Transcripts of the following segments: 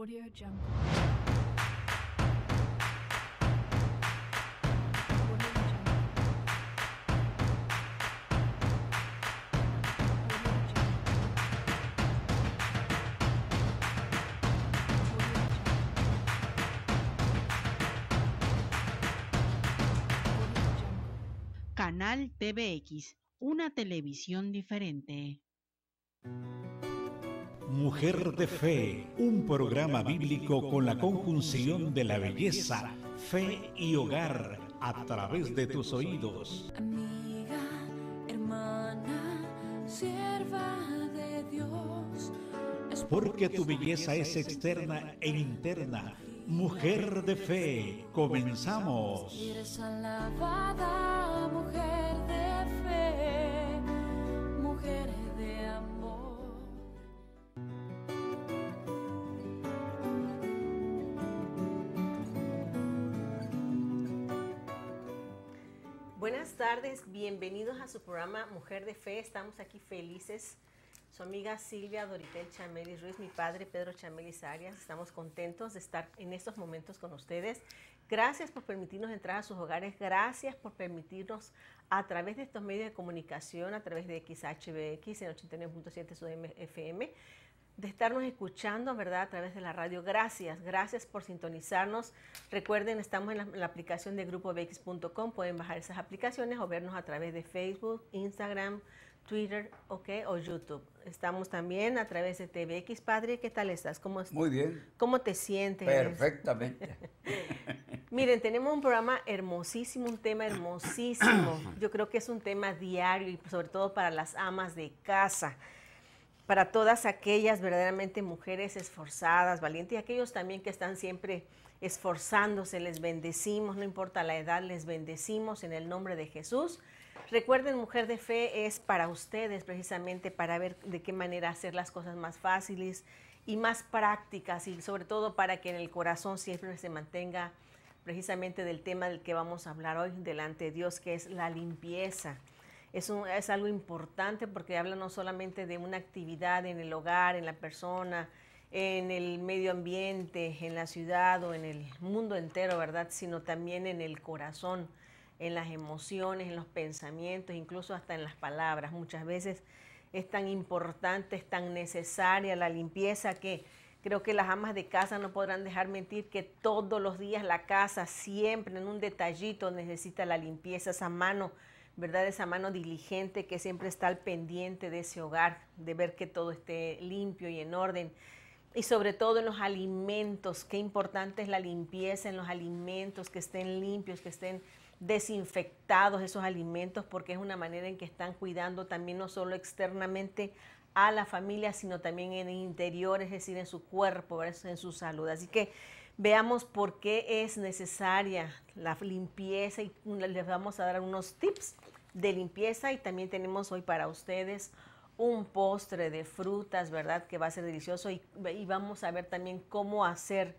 Audio Canal TVX, una televisión diferente. Mujer de Fe, un programa bíblico con la conjunción de la belleza, fe y hogar a través de tus oídos. Amiga, hermana, sierva de Dios. porque tu belleza es externa e interna. Mujer de Fe, comenzamos. mujer de fe, mujer de tardes, bienvenidos a su programa Mujer de Fe. Estamos aquí felices. Su amiga Silvia Doritel Chamelis Ruiz, mi padre Pedro Chamelis Arias. Estamos contentos de estar en estos momentos con ustedes. Gracias por permitirnos entrar a sus hogares. Gracias por permitirnos a través de estos medios de comunicación, a través de XHBX en 89.7 FM, de estarnos escuchando, ¿verdad? A través de la radio. Gracias, gracias por sintonizarnos. Recuerden, estamos en la, aplicación de BX.com. Pueden bajar esas aplicaciones o vernos a través de Facebook, Instagram, Twitter, ¿ok? O YouTube. Estamos también a través de TVX. Padre, ¿qué tal estás? ¿Cómo estás? Muy bien. ¿Cómo te sientes? Perfectamente. Miren, tenemos un programa hermosísimo, un tema hermosísimo. Yo creo que es un tema diario y sobre todo para las amas de casa para todas aquellas verdaderamente mujeres esforzadas, valientes, y aquellos también que están siempre esforzándose, les bendecimos, no importa la edad, les bendecimos en el nombre de Jesús. Recuerden, mujer de fe es para ustedes precisamente para ver de qué manera hacer las cosas más fáciles y más prácticas y sobre todo para que en el corazón siempre se mantenga precisamente del tema del que vamos a hablar hoy delante de Dios, que es la limpieza es, algo importante porque habla no solamente de una actividad en el hogar, en la persona, en el medio ambiente, en la ciudad o en el mundo entero, ¿verdad? Sino también en el corazón, en las emociones, en los pensamientos, incluso hasta en las palabras. Muchas veces es tan importante, es tan necesaria la limpieza que creo que las amas de casa no podrán dejar mentir que todos los días la casa siempre en un detallito necesita la limpieza, esa mano ¿verdad? Esa mano diligente que siempre está al pendiente de ese hogar, de ver que todo esté limpio y en orden. Y sobre todo en los alimentos, qué importante es la limpieza en los alimentos, que estén limpios, que estén desinfectados esos alimentos, porque es una manera en que están cuidando también no solo externamente a la familia, sino también en el interior, es decir, en su cuerpo, en su salud. Así que veamos por qué es necesaria la limpieza y les vamos a dar unos tips de limpieza y también tenemos hoy para ustedes un postre de frutas, ¿verdad? Que va a ser delicioso y, vamos a ver también cómo hacer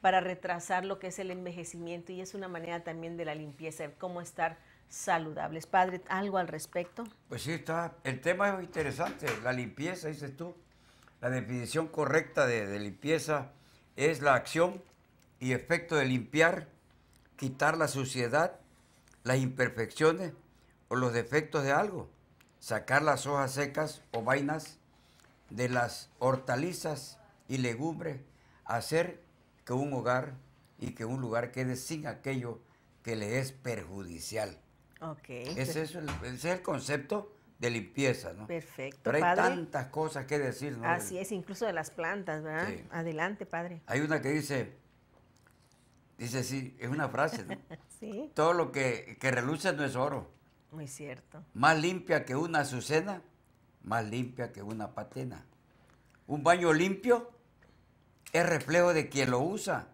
para retrasar lo que es el envejecimiento y es una manera también de la limpieza, cómo estar saludables. Padre, ¿algo al respecto? Pues sí, está. El tema es interesante. La limpieza, dices tú. La definición correcta de, de limpieza es la acción y efecto de limpiar, quitar la suciedad, las imperfecciones o los defectos de algo, sacar las hojas secas o vainas de las hortalizas y legumbres, hacer que un hogar y que un lugar quede sin aquello que le es perjudicial. Okay. Ese, es el, ese el concepto de limpieza, ¿no? Perfecto. Pero hay tantas cosas que decir, ¿no? Así es, incluso de las plantas, ¿verdad? Adelante, padre. Hay una que dice, Dice así, es una frase, ¿no? sí. Todo lo que, reluce no es oro. Muy cierto. Más limpia que una azucena, más limpia que una patena. Un baño limpio es reflejo de quien lo usa,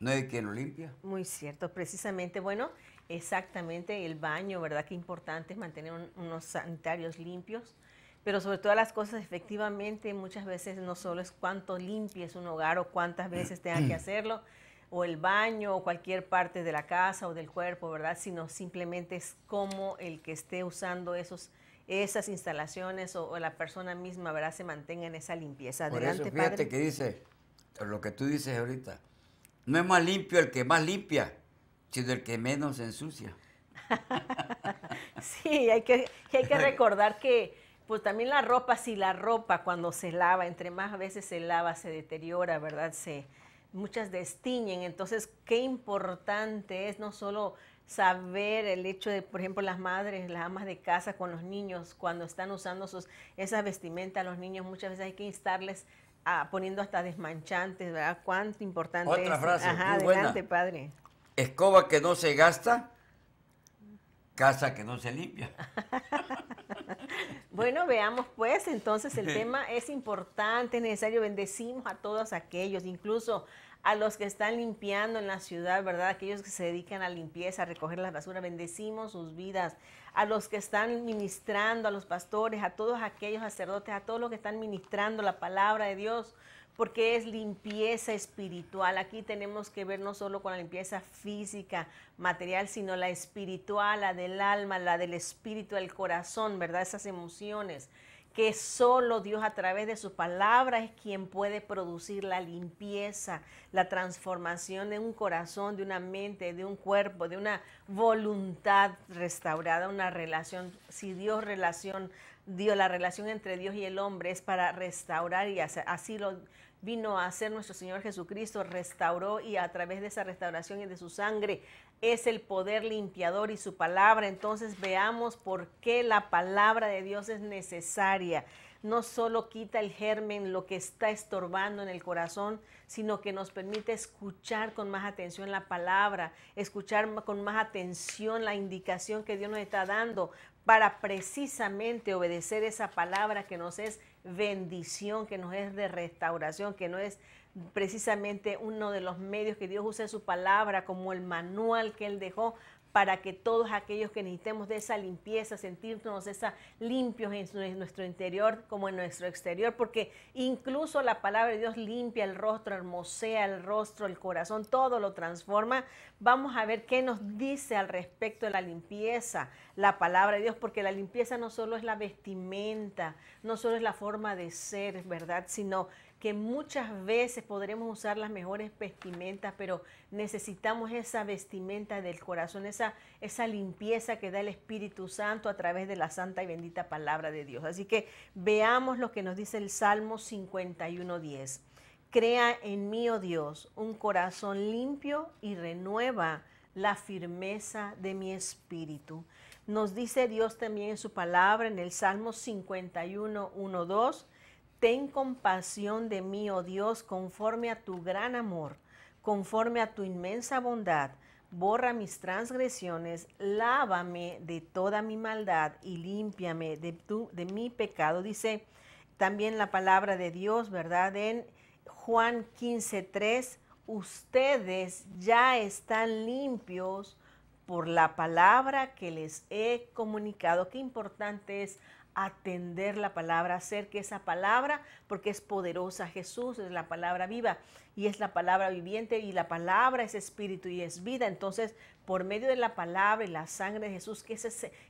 no de quien lo limpia. Muy cierto, precisamente, bueno, exactamente el baño, ¿verdad? Qué importante es mantener unos sanitarios limpios, pero sobre todas las cosas, efectivamente, muchas veces no solo es cuánto es un hogar o cuántas veces tengas que hacerlo, o el baño o cualquier parte de la casa o del cuerpo, ¿verdad? Sino simplemente es como el que esté usando esos esas instalaciones o, la persona misma, ¿verdad? Se mantenga en esa limpieza. Adelante, fíjate que dice, lo que tú dices ahorita, no es más limpio el que más limpia, sino el que menos ensucia. sí, hay que, hay que recordar que, pues también la ropa, si la ropa cuando se lava, entre más veces se lava, se deteriora, ¿verdad? Se, muchas destiñen. Entonces, qué importante es no solo saber el hecho de, por ejemplo, las madres, las amas de casa con los niños, cuando están usando sus, esas vestimentas, los niños muchas veces hay que instarles a, poniendo hasta desmanchantes, ¿verdad? Cuánto importante es. adelante, padre. Escoba que no se gasta, casa que no se limpia. Bueno, veamos pues, entonces el tema es importante, es necesario, bendecimos a todos aquellos, incluso a los que están limpiando en la ciudad, ¿verdad? Aquellos que se dedican a limpieza, a recoger la basura, bendecimos sus vidas. A los que están ministrando, a los pastores, a todos aquellos sacerdotes, a todos los que están ministrando la palabra de Dios porque es limpieza espiritual. Aquí tenemos que ver no solo con la limpieza física, material, sino la espiritual, la del alma, la del espíritu, el corazón, ¿verdad? Esas emociones que solo Dios a través de su palabra es quien puede producir la limpieza, la transformación de un corazón, de una mente, de un cuerpo, de una voluntad restaurada, una relación. Si Dios relación Dios, la relación entre Dios y el hombre es para restaurar y así lo vino a hacer nuestro Señor Jesucristo, restauró y a través de esa restauración y de su sangre es el poder limpiador y su palabra. Entonces veamos por qué la palabra de Dios es necesaria. No solo quita el germen, lo que está estorbando en el corazón, sino que nos permite escuchar con más atención la palabra, escuchar con más atención la indicación que Dios nos está dando para precisamente obedecer esa palabra que nos es bendición, que nos es de restauración, que no es precisamente uno de los medios que Dios usa en su palabra como el manual que Él dejó para que todos aquellos que necesitemos de esa limpieza, sentirnos esa limpios en nuestro interior como en nuestro exterior, porque incluso la palabra de Dios limpia el rostro, hermosea el rostro, el corazón, todo lo transforma. Vamos a ver qué nos dice al respecto de la limpieza, la palabra de Dios, porque la limpieza no solo es la vestimenta, no solo es la forma de ser, ¿verdad? Sino que muchas veces podremos usar las mejores vestimentas, pero necesitamos esa vestimenta del corazón, esa, esa limpieza que da el Espíritu Santo a través de la santa y bendita palabra de Dios. Así que veamos lo que nos dice el Salmo 51.10. Crea en mí, oh Dios, un corazón limpio y renueva la firmeza de mi espíritu. Nos dice Dios también en su palabra en el Salmo 51, Ten compasión de mí, oh Dios, conforme a tu gran amor, conforme a tu inmensa bondad. Borra mis transgresiones, lávame de toda mi maldad y límpiame de, de mi pecado. Dice también la palabra de Dios, ¿verdad? En Juan 15:3, ustedes ya están limpios por la palabra que les he comunicado. Qué importante es atender la palabra, hacer que esa palabra, porque es poderosa, Jesús es la palabra viva y es la palabra viviente y la palabra es espíritu y es vida. Entonces, por medio de la palabra y la sangre de Jesús que,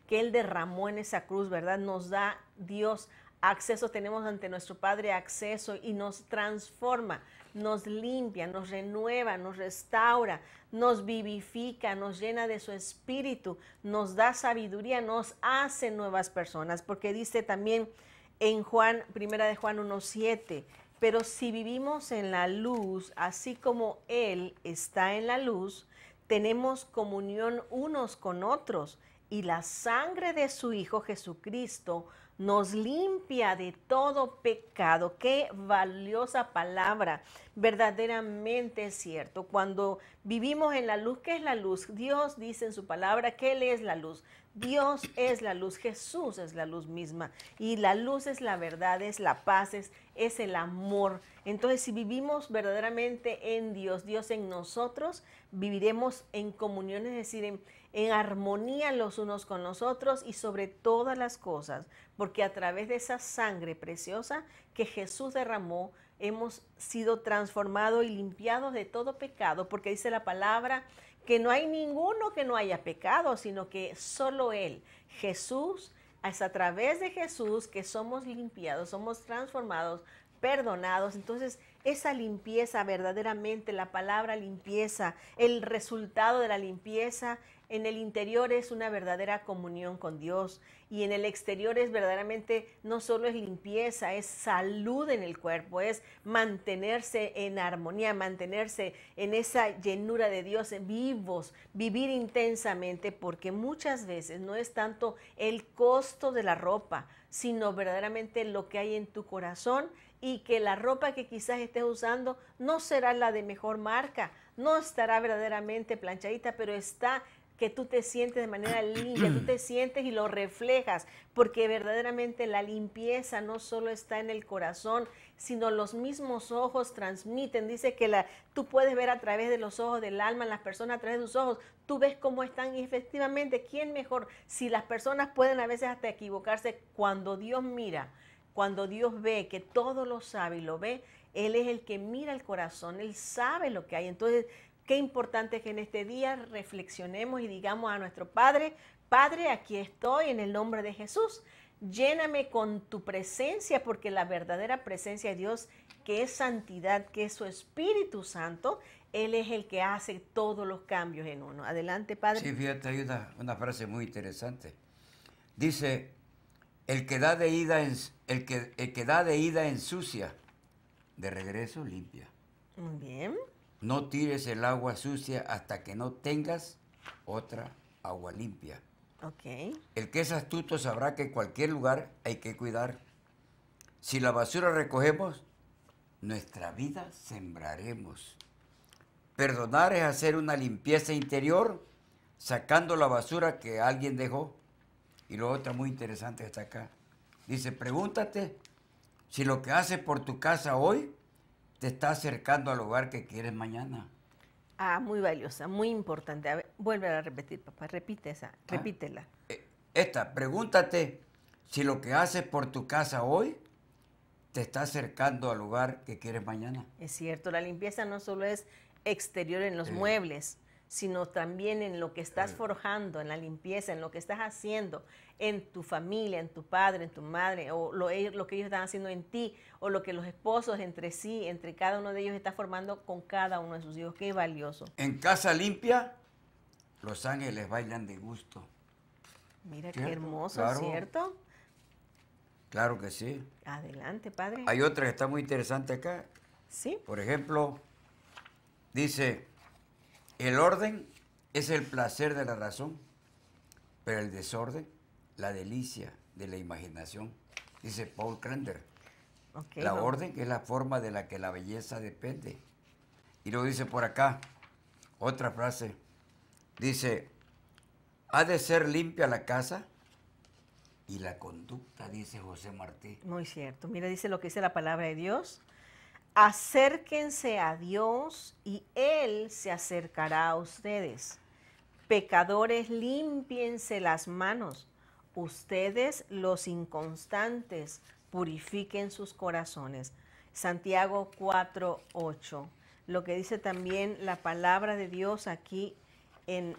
que Él derramó en esa cruz, ¿verdad? Nos da Dios acceso tenemos ante nuestro Padre, acceso y nos transforma, nos limpia, nos renueva, nos restaura, nos vivifica, nos llena de su espíritu, nos da sabiduría, nos hace nuevas personas, porque dice también en Juan, primera de Juan 1:7, pero si vivimos en la luz, así como él está en la luz, tenemos comunión unos con otros y la sangre de su Hijo Jesucristo nos limpia de todo pecado. Qué valiosa palabra, verdaderamente es cierto. Cuando vivimos en la luz, ¿qué es la luz? Dios dice en su palabra que Él es la luz. Dios es la luz, Jesús es la luz misma. Y la luz es la verdad, es la paz, es, el amor. Entonces, si vivimos verdaderamente en Dios, Dios en nosotros, viviremos en comunión, es decir, en, en armonía los unos con los otros y sobre todas las cosas, porque a través de esa sangre preciosa que Jesús derramó, hemos sido transformados y limpiados de todo pecado, porque dice la palabra que no hay ninguno que no haya pecado, sino que solo Él, Jesús, es a través de Jesús que somos limpiados, somos transformados, perdonados. Entonces, esa limpieza verdaderamente, la palabra limpieza, el resultado de la limpieza en el interior es una verdadera comunión con Dios y en el exterior es verdaderamente no solo es limpieza, es salud en el cuerpo, es mantenerse en armonía, mantenerse en esa llenura de Dios, vivos, vivir intensamente, porque muchas veces no es tanto el costo de la ropa, sino verdaderamente lo que hay en tu corazón y que la ropa que quizás estés usando no será la de mejor marca, no estará verdaderamente planchadita, pero está que tú te sientes de manera limpia, tú te sientes y lo reflejas, porque verdaderamente la limpieza no solo está en el corazón, sino los mismos ojos transmiten. Dice que la, tú puedes ver a través de los ojos del alma, las personas a través de sus ojos, tú ves cómo están y efectivamente, ¿quién mejor? Si las personas pueden a veces hasta equivocarse, cuando Dios mira, cuando Dios ve que todo lo sabe y lo ve, Él es el que mira el corazón, Él sabe lo que hay. Entonces, qué importante es que en este día reflexionemos y digamos a nuestro Padre, Padre, aquí estoy en el nombre de Jesús. Lléname con tu presencia, porque la verdadera presencia de Dios, que es santidad, que es su Espíritu Santo, Él es el que hace todos los cambios en uno. Adelante, Padre. Sí, fíjate, hay una, una frase muy interesante. Dice, el que da de ida, en, el que, de ida de regreso limpia. Muy bien. No tires el agua sucia hasta que no tengas otra agua limpia. Ok. El que es astuto sabrá que cualquier lugar hay que cuidar. Si la basura recogemos, nuestra vida sembraremos. Perdonar es hacer una limpieza interior sacando la basura que alguien dejó. Y lo otra muy interesante está acá. Dice, pregúntate si lo que haces por tu casa hoy te está acercando al lugar que quieres mañana. Ah, muy valiosa, muy importante. vuelve a repetir, papá, repite esa, ah, repítela. Eh, esta, pregúntate si lo que haces por tu casa hoy te está acercando al lugar que quieres mañana. Es cierto, la limpieza no solo es exterior en los eh, muebles, sino también en lo que estás forjando, en la limpieza, en lo que estás haciendo, en tu familia, en tu padre, en tu madre, o lo, que ellos están haciendo en ti, o lo que los esposos entre sí, entre cada uno de ellos está formando con cada uno de sus hijos. Qué valioso. En casa limpia, los ángeles bailan de gusto. Mira qué hermoso, ¿cierto? Claro que sí. Adelante, padre. Hay otra que está muy interesante acá. Sí. Por ejemplo, dice el orden es el placer de la razón, pero el desorden, la delicia de la imaginación, dice Paul Krander. la orden es la forma de la que la belleza depende. Y lo dice por acá, otra frase. Dice, ha de ser limpia la casa y la conducta, dice José Martí. Muy cierto. Mira, dice lo que dice la palabra de Dios acérquense a Dios y Él se acercará a ustedes. Pecadores, límpiense las manos. Ustedes, los inconstantes, purifiquen sus corazones. Santiago 4, 8. Lo que dice también la palabra de Dios aquí en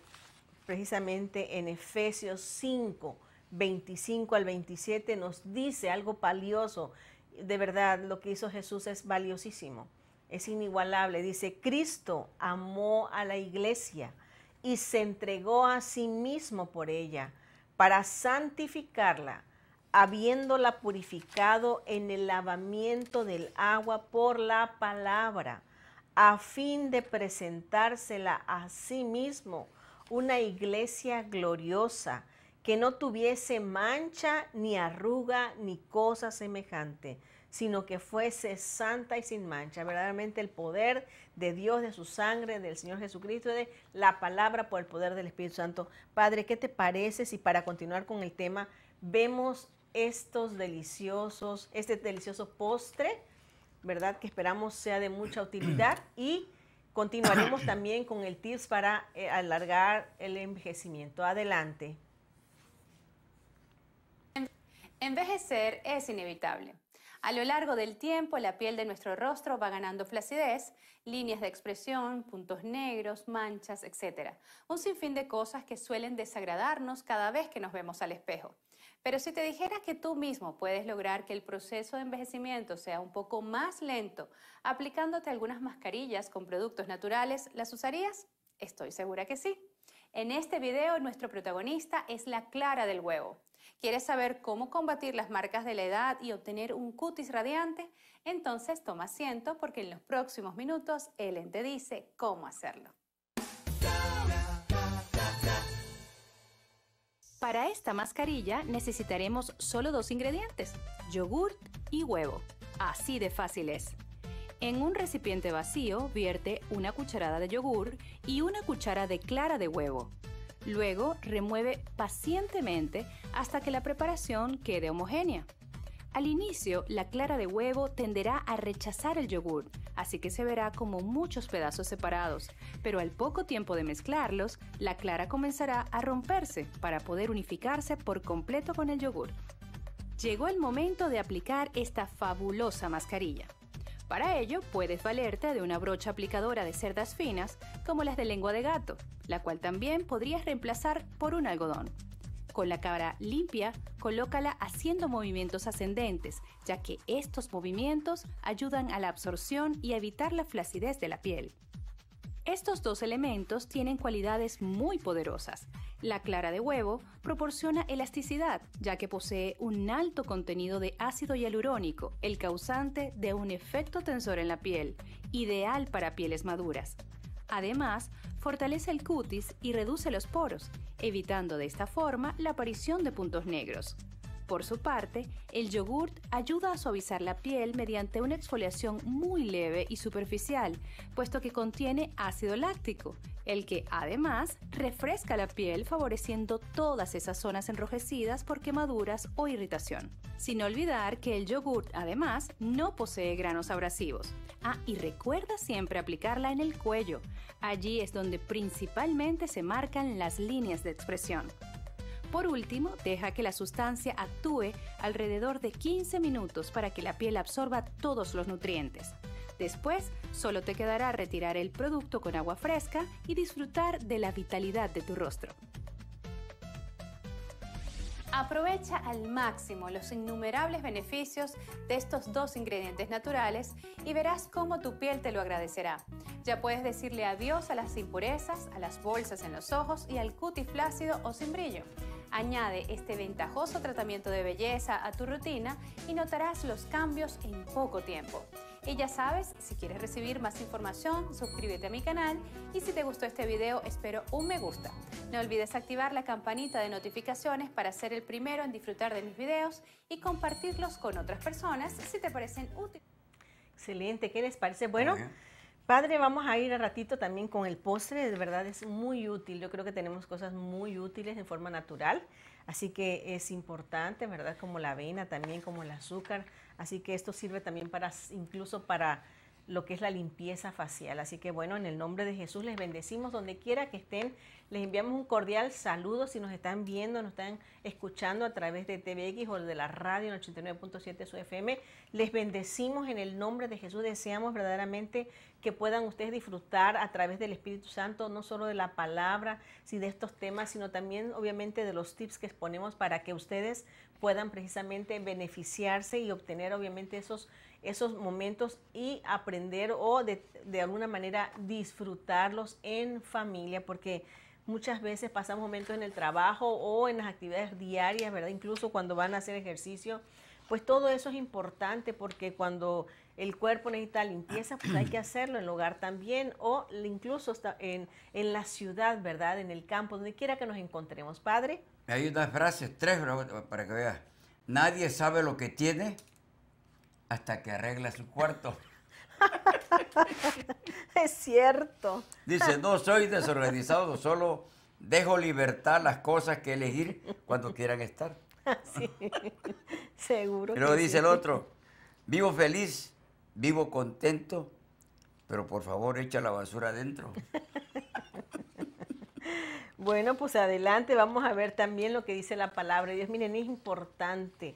precisamente en Efesios 5, 25 al 27 nos dice algo palioso de verdad lo que hizo Jesús es valiosísimo, es inigualable. Dice, Cristo amó a la iglesia y se entregó a sí mismo por ella para santificarla, habiéndola purificado en el lavamiento del agua por la palabra, a fin de presentársela a sí mismo, una iglesia gloriosa, que no tuviese mancha ni arruga ni cosa semejante, sino que fuese santa y sin mancha. Verdaderamente el poder de Dios, de su sangre, del Señor Jesucristo, de la palabra por el poder del Espíritu Santo. Padre, ¿qué te parece si para continuar con el tema vemos estos deliciosos, este delicioso postre, ¿verdad? Que esperamos sea de mucha utilidad y continuaremos también con el tips para eh, alargar el envejecimiento. Adelante. Envejecer es inevitable. A lo largo del tiempo, la piel de nuestro rostro va ganando flacidez, líneas de expresión, puntos negros, manchas, etc. Un sinfín de cosas que suelen desagradarnos cada vez que nos vemos al espejo. Pero si te dijera que tú mismo puedes lograr que el proceso de envejecimiento sea un poco más lento, aplicándote algunas mascarillas con productos naturales, ¿las usarías? Estoy segura que sí. En este video, nuestro protagonista es la clara del huevo. ¿Quieres saber cómo combatir las marcas de la edad y obtener un cutis radiante? Entonces toma asiento porque en los próximos minutos Ellen te dice cómo hacerlo. Para esta mascarilla necesitaremos solo dos ingredientes, yogur y huevo. Así de fácil es. En un recipiente vacío vierte una cucharada de yogur y una cuchara de clara de huevo. Luego remueve pacientemente hasta que la preparación quede homogénea. Al inicio, la clara de huevo tenderá a rechazar el yogur, así que se verá como muchos pedazos separados, pero al poco tiempo de mezclarlos, la clara comenzará a romperse para poder unificarse por completo con el yogur. Llegó el momento de aplicar esta fabulosa mascarilla. Para ello, puedes valerte de una brocha aplicadora de cerdas finas como las de lengua de gato, la cual también podrías reemplazar por un algodón. Con la cara limpia, colócala haciendo movimientos ascendentes, ya que estos movimientos ayudan a la absorción y a evitar la flacidez de la piel. Estos dos elementos tienen cualidades muy poderosas. La clara de huevo proporciona elasticidad, ya que posee un alto contenido de ácido hialurónico, el causante de un efecto tensor en la piel, ideal para pieles maduras. Además, fortalece el cutis y reduce los poros, evitando de esta forma la aparición de puntos negros. Por su parte, el yogurt ayuda a suavizar la piel mediante una exfoliación muy leve y superficial, puesto que contiene ácido láctico, el que además refresca la piel favoreciendo todas esas zonas enrojecidas por quemaduras o irritación. Sin olvidar que el yogurt además no posee granos abrasivos. Ah, y recuerda siempre aplicarla en el cuello. Allí es donde principalmente se marcan las líneas de expresión. Por último, deja que la sustancia actúe alrededor de 15 minutos para que la piel absorba todos los nutrientes. Después, solo te quedará retirar el producto con agua fresca y disfrutar de la vitalidad de tu rostro. Aprovecha al máximo los innumerables beneficios de estos dos ingredientes naturales y verás cómo tu piel te lo agradecerá. Ya puedes decirle adiós a las impurezas, a las bolsas en los ojos y al cutis flácido o sin brillo. Añade este ventajoso tratamiento de belleza a tu rutina y notarás los cambios en poco tiempo. Y ya sabes, si quieres recibir más información, suscríbete a mi canal y si te gustó este video, espero un me gusta. No olvides activar la campanita de notificaciones para ser el primero en disfrutar de mis videos y compartirlos con otras personas si te parecen útiles. Excelente, ¿qué les parece? Bueno, Padre, vamos a ir a ratito también con el postre, de verdad es muy útil, yo creo que tenemos cosas muy útiles en forma natural, así que es importante, ¿verdad? Como la avena también, como el azúcar, así que esto sirve también para, incluso para lo que es la limpieza facial. Así que bueno, en el nombre de Jesús les bendecimos donde quiera que estén. Les enviamos un cordial saludo si nos están viendo, nos están escuchando a través de TVX o de la radio en 89.7 su FM. Les bendecimos en el nombre de Jesús. Deseamos verdaderamente que puedan ustedes disfrutar a través del Espíritu Santo, no solo de la palabra, si de estos temas, sino también obviamente de los tips que exponemos para que ustedes puedan precisamente beneficiarse y obtener obviamente esos esos momentos y aprender o de, de alguna manera disfrutarlos en familia, porque muchas veces pasamos momentos en el trabajo o en las actividades diarias, ¿verdad? Incluso cuando van a hacer ejercicio. Pues todo eso es importante porque cuando el cuerpo necesita limpieza, pues hay que hacerlo en el hogar también o incluso en, en la ciudad, ¿verdad? En el campo, donde quiera que nos encontremos. Padre. Hay unas frases, tres para que veas. Nadie sabe lo que tiene hasta que arregla su cuarto. es cierto. Dice, no soy desorganizado, solo dejo libertad las cosas que elegir cuando quieran estar. Sí, seguro. Pero dice el otro, vivo feliz, vivo contento, pero por favor echa la basura adentro. Bueno, pues adelante, vamos a ver también lo que dice la palabra Dios. Miren, es importante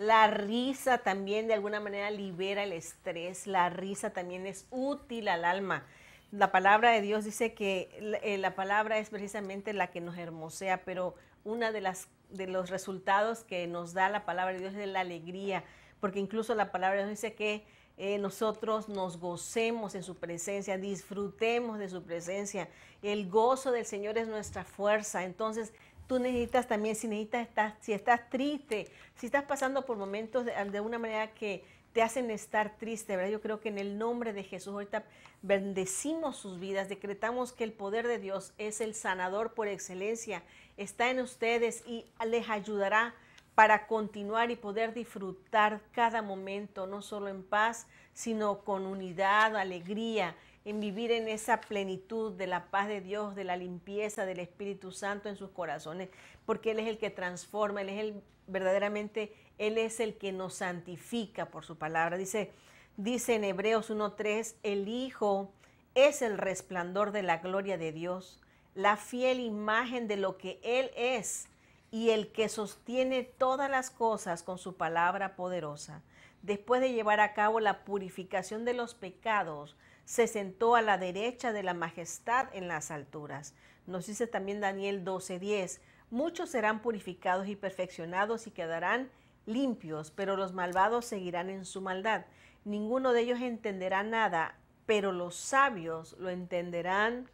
la risa también de alguna manera libera el estrés, la risa también es útil al alma. La palabra de Dios dice que eh, la palabra es precisamente la que nos hermosea, pero una de las de los resultados que nos da la palabra de Dios es la alegría, porque incluso la palabra de Dios dice que eh, nosotros nos gocemos en su presencia, disfrutemos de su presencia. El gozo del Señor es nuestra fuerza. Entonces, tú necesitas también, si necesitas, estás, si estás triste, si estás pasando por momentos de, de, una manera que te hacen estar triste, ¿verdad? Yo creo que en el nombre de Jesús ahorita bendecimos sus vidas, decretamos que el poder de Dios es el sanador por excelencia, está en ustedes y les ayudará para continuar y poder disfrutar cada momento, no solo en paz, sino con unidad, alegría en vivir en esa plenitud de la paz de Dios, de la limpieza del Espíritu Santo en sus corazones, porque Él es el que transforma, Él es el verdaderamente, Él es el que nos santifica por su palabra. Dice, dice en Hebreos 1.3, el Hijo es el resplandor de la gloria de Dios, la fiel imagen de lo que Él es y el que sostiene todas las cosas con su palabra poderosa. Después de llevar a cabo la purificación de los pecados, se sentó a la derecha de la majestad en las alturas. Nos dice también Daniel 12:10, muchos serán purificados y perfeccionados y quedarán limpios, pero los malvados seguirán en su maldad. Ninguno de ellos entenderá nada, pero los sabios lo entenderán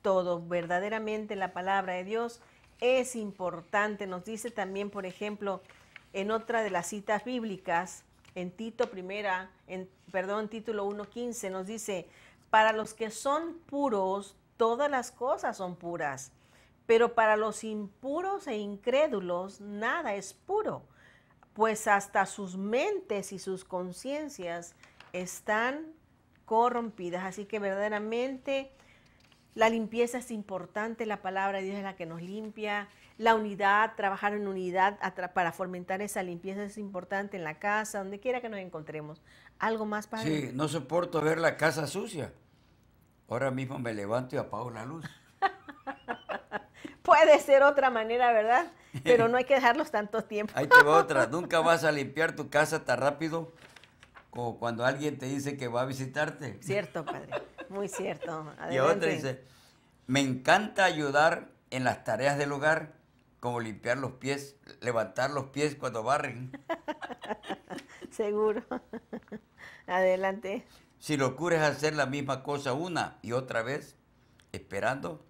todo. Verdaderamente la palabra de Dios es importante. Nos dice también, por ejemplo, en otra de las citas bíblicas, en Tito primera, en, perdón, título 1.15 nos dice, para los que son puros, todas las cosas son puras, pero para los impuros e incrédulos nada es puro, pues hasta sus mentes y sus conciencias están corrompidas. Así que verdaderamente la limpieza es importante, la palabra de Dios es la que nos limpia, la unidad, trabajar en unidad para fomentar esa limpieza es importante en la casa, donde quiera que nos encontremos. ¿Algo más para Sí, no soporto ver la casa sucia. Ahora mismo me levanto y apago la luz. Puede ser otra manera, ¿verdad? Pero no hay que dejarlos tanto tiempo. Ahí te va otra. Nunca vas a limpiar tu casa tan rápido como cuando alguien te dice que va a visitarte. Cierto, padre. Muy cierto. Y otra dice, me encanta ayudar en las tareas del hogar como limpiar los pies, levantar los pies cuando barren. Seguro. Adelante. Si lo es hacer la misma cosa una y otra vez, esperando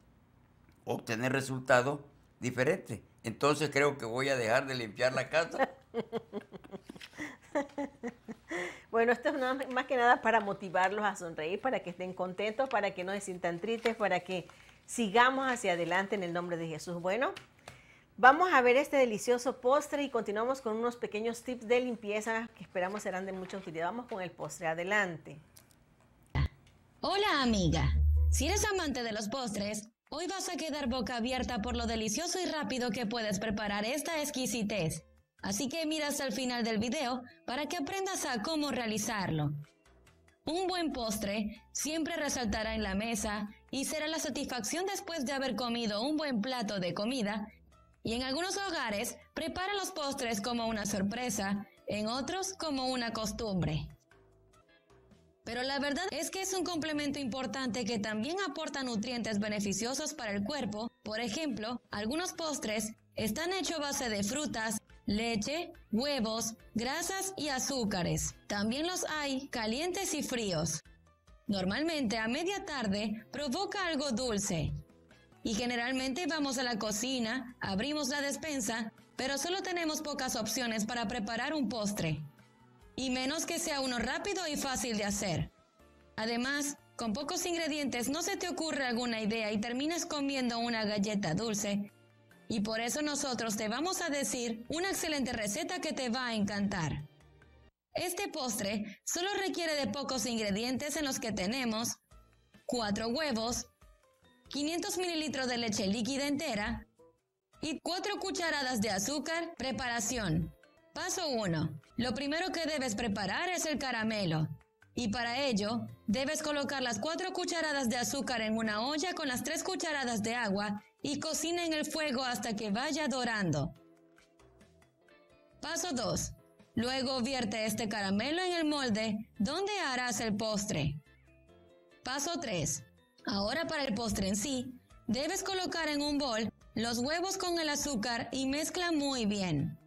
obtener resultados diferentes, entonces creo que voy a dejar de limpiar la casa. Bueno, esto es más que nada para motivarlos a sonreír, para que estén contentos, para que no se sientan tristes, para que sigamos hacia adelante en el nombre de Jesús. Bueno, Vamos a ver este delicioso postre y continuamos con unos pequeños tips de limpieza que esperamos serán de mucha utilidad. Vamos con el postre, adelante. Hola amiga, si eres amante de los postres, hoy vas a quedar boca abierta por lo delicioso y rápido que puedes preparar esta exquisitez. Así que miras al final del video para que aprendas a cómo realizarlo. Un buen postre siempre resaltará en la mesa y será la satisfacción después de haber comido un buen plato de comida y en algunos hogares preparan los postres como una sorpresa, en otros como una costumbre. Pero la verdad es que es un complemento importante que también aporta nutrientes beneficiosos para el cuerpo. Por ejemplo, algunos postres están hechos a base de frutas, leche, huevos, grasas y azúcares. También los hay calientes y fríos. Normalmente a media tarde provoca algo dulce, y generalmente vamos a la cocina, abrimos la despensa, pero solo tenemos pocas opciones para preparar un postre, y menos que sea uno rápido y fácil de hacer. Además, con pocos ingredientes no se te ocurre alguna idea y terminas comiendo una galleta dulce. Y por eso nosotros te vamos a decir una excelente receta que te va a encantar. Este postre solo requiere de pocos ingredientes en los que tenemos 4 huevos, 500 mililitros de leche líquida entera y 4 cucharadas de azúcar. Preparación. Paso 1. Lo primero que debes preparar es el caramelo. Y para ello, debes colocar las 4 cucharadas de azúcar en una olla con las 3 cucharadas de agua y cocina en el fuego hasta que vaya dorando. Paso 2. Luego vierte este caramelo en el molde donde harás el postre. Paso 3. Ahora para el postre en sí, debes colocar en un bol los huevos con el azúcar y mezcla muy bien.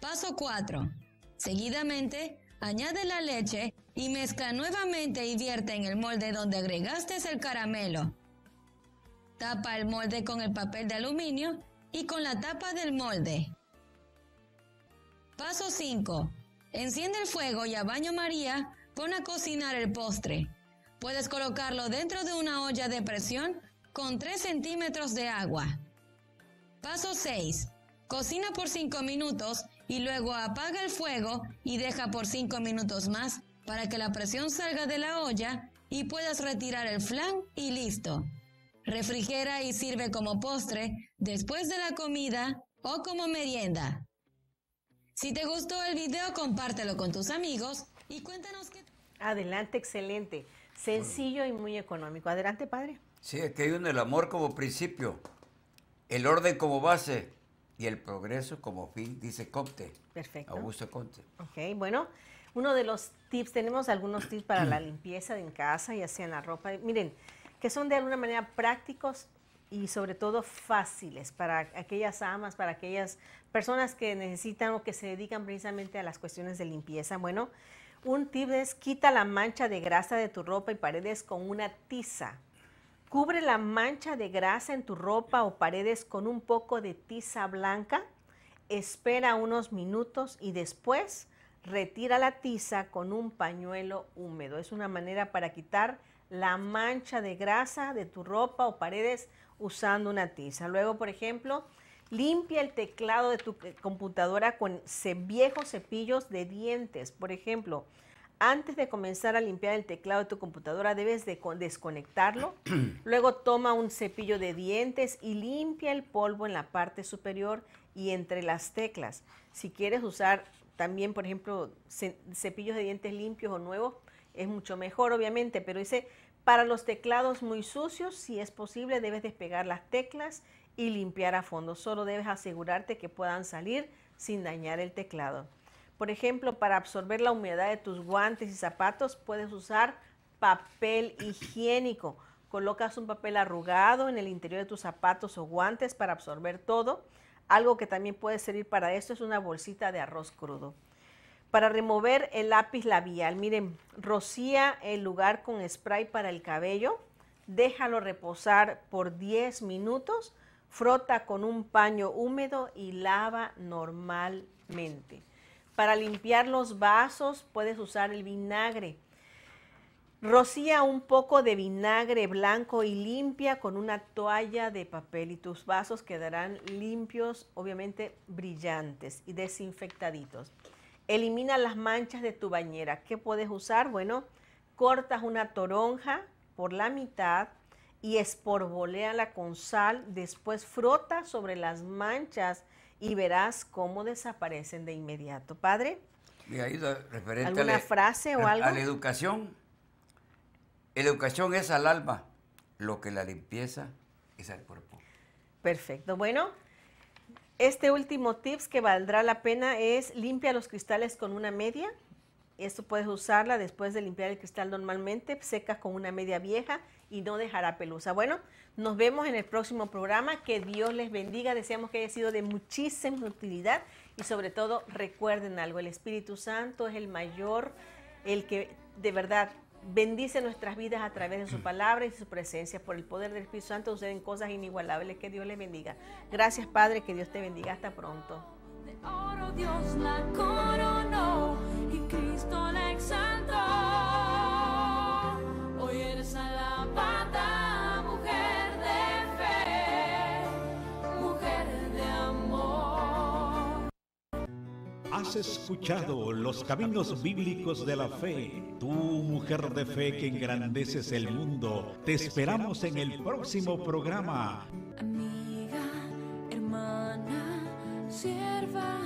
Paso 4. Seguidamente, añade la leche y mezcla nuevamente y vierte en el molde donde agregaste el caramelo. Tapa el molde con el papel de aluminio y con la tapa del molde. Paso 5. Enciende el fuego y a baño María pon a cocinar el postre. Puedes colocarlo dentro de una olla de presión con 3 centímetros de agua. Paso 6. Cocina por 5 minutos y luego apaga el fuego y deja por 5 minutos más para que la presión salga de la olla y puedas retirar el flan y listo. Refrigera y sirve como postre después de la comida o como merienda. Si te gustó el video, compártelo con tus amigos y cuéntanos qué... Adelante, excelente. Sencillo y muy económico. Adelante, padre. Sí, aquí hay un el amor como principio, el orden como base y el progreso como fin, dice Comte. Perfecto. Augusto Comte. Ok, bueno, uno de los tips, tenemos algunos tips para la limpieza en casa, y así en la ropa. Miren, que son de alguna manera prácticos y sobre todo fáciles para aquellas amas, para aquellas personas que necesitan o que se dedican precisamente a las cuestiones de limpieza. Bueno, un tip es quita la mancha de grasa de tu ropa y paredes con una tiza. Cubre la mancha de grasa en tu ropa o paredes con un poco de tiza blanca. Espera unos minutos y después retira la tiza con un pañuelo húmedo. Es una manera para quitar la mancha de grasa de tu ropa o paredes usando una tiza. Luego, por ejemplo, Limpia el teclado de tu eh, computadora con viejos cepillos de dientes. Por ejemplo, antes de comenzar a limpiar el teclado de tu computadora debes desconectarlo. Luego toma un cepillo de dientes y limpia el polvo en la parte superior y entre las teclas. Si quieres usar también, por ejemplo, cepillos de dientes limpios o nuevos, es mucho mejor, obviamente, pero dice, para los teclados muy sucios, si es posible, debes despegar las teclas y limpiar a fondo. Solo debes asegurarte que puedan salir sin dañar el teclado. Por ejemplo, para absorber la humedad de tus guantes y zapatos puedes usar papel higiénico. Colocas un papel arrugado en el interior de tus zapatos o guantes para absorber todo. Algo que también puede servir para esto es una bolsita de arroz crudo. Para remover el lápiz labial, miren, rocía el lugar con spray para el cabello, déjalo reposar por 10 minutos Frota con un paño húmedo y lava normalmente. Para limpiar los vasos puedes usar el vinagre. Rocía un poco de vinagre blanco y limpia con una toalla de papel y tus vasos quedarán limpios, obviamente brillantes y desinfectaditos. Elimina las manchas de tu bañera. ¿Qué puedes usar? Bueno, cortas una toronja por la mitad, y esporboléala con sal, después frota sobre las manchas y verás cómo desaparecen de inmediato. Padre, ¿alguna a la, e- frase o algo? A la educación. La educación es al alma, lo que la limpieza es al cuerpo. Perfecto. Bueno, este último tips que valdrá la pena es limpia los cristales con una media. Esto puedes usarla después de limpiar el cristal normalmente, secas con una media vieja y no dejará pelusa. Bueno, nos vemos en el próximo programa. Que Dios les bendiga. Deseamos que haya sido de muchísima utilidad y sobre todo recuerden algo, el Espíritu Santo es el mayor, el que de verdad bendice nuestras vidas a través de su palabra y su presencia. Por el poder del Espíritu Santo suceden cosas inigualables. Que Dios les bendiga. Gracias Padre, que Dios te bendiga. Hasta pronto. Cristo la exaltó. Hoy eres pata, mujer de fe, mujer de amor. Has escuchado los caminos bíblicos de la fe. Tú, mujer de fe que engrandeces el mundo, te esperamos en el próximo programa. Amiga, hermana, sierva.